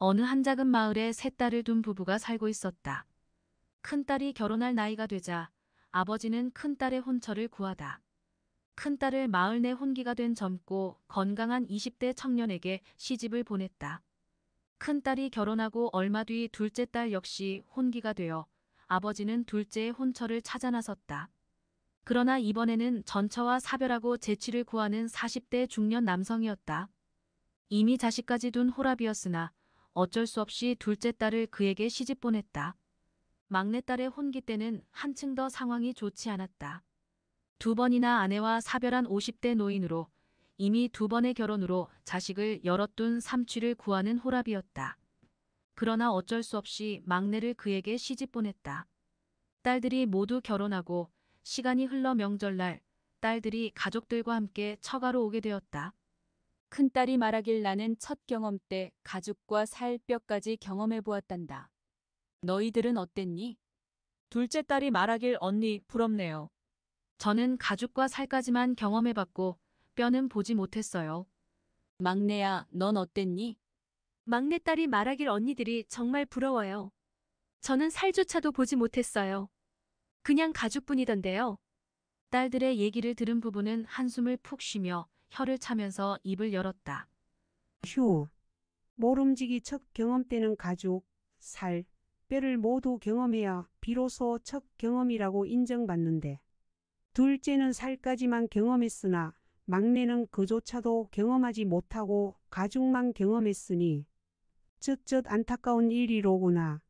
어느 한 작은 마을에 세 딸을 둔 부부가 살고 있었다. 큰딸이 결혼할 나이가 되자 아버지는 큰딸의 혼처를 구하다. 큰딸을 마을 내 혼기가 된 젊고 건강한 20대 청년에게 시집을 보냈다. 큰딸이 결혼하고 얼마 뒤 둘째 딸 역시 혼기가 되어 아버지는 둘째의 혼처를 찾아 나섰다. 그러나 이번에는 전처와 사별하고 재취를 구하는 40대 중년 남성이었다. 이미 자식까지 둔 호랍이었으나 어쩔 수 없이 둘째 딸을 그에게 시집 보냈다. 막내딸의 혼기 때는 한층 더 상황이 좋지 않았다. 두 번이나 아내와 사별한 50대 노인으로 이미 두 번의 결혼으로 자식을 열어둔 삼취를 구하는 호랍이었다. 그러나 어쩔 수 없이 막내를 그에게 시집 보냈다. 딸들이 모두 결혼하고 시간이 흘러 명절날 딸들이 가족들과 함께 처가로 오게 되었다. 큰딸이 말하길 나는 첫 경험 때 가죽과 살뼈까지 경험해보았단다. 너희들은 어땠니? 둘째 딸이 말하길 언니 부럽네요. 저는 가죽과 살까지만 경험해봤고 뼈는 보지 못했어요. 막내야 넌 어땠니? 막내딸이 말하길 언니들이 정말 부러워요. 저는 살조차도 보지 못했어요. 그냥 가죽뿐이던데요. 딸들의 얘기를 들은 부부는 한숨을 푹 쉬며 혀를 차면서 입을 열었다. 휴. 모름지기 첫 경험 때는 가죽, 살, 뼈를 모두 경험해야 비로소 첫 경험이라고 인정받는데 둘째는 살까지만 경험했으나 막내는 그조차도 경험하지 못하고 가죽만 경험했으니 쯧쯧 안타까운 일이로구나.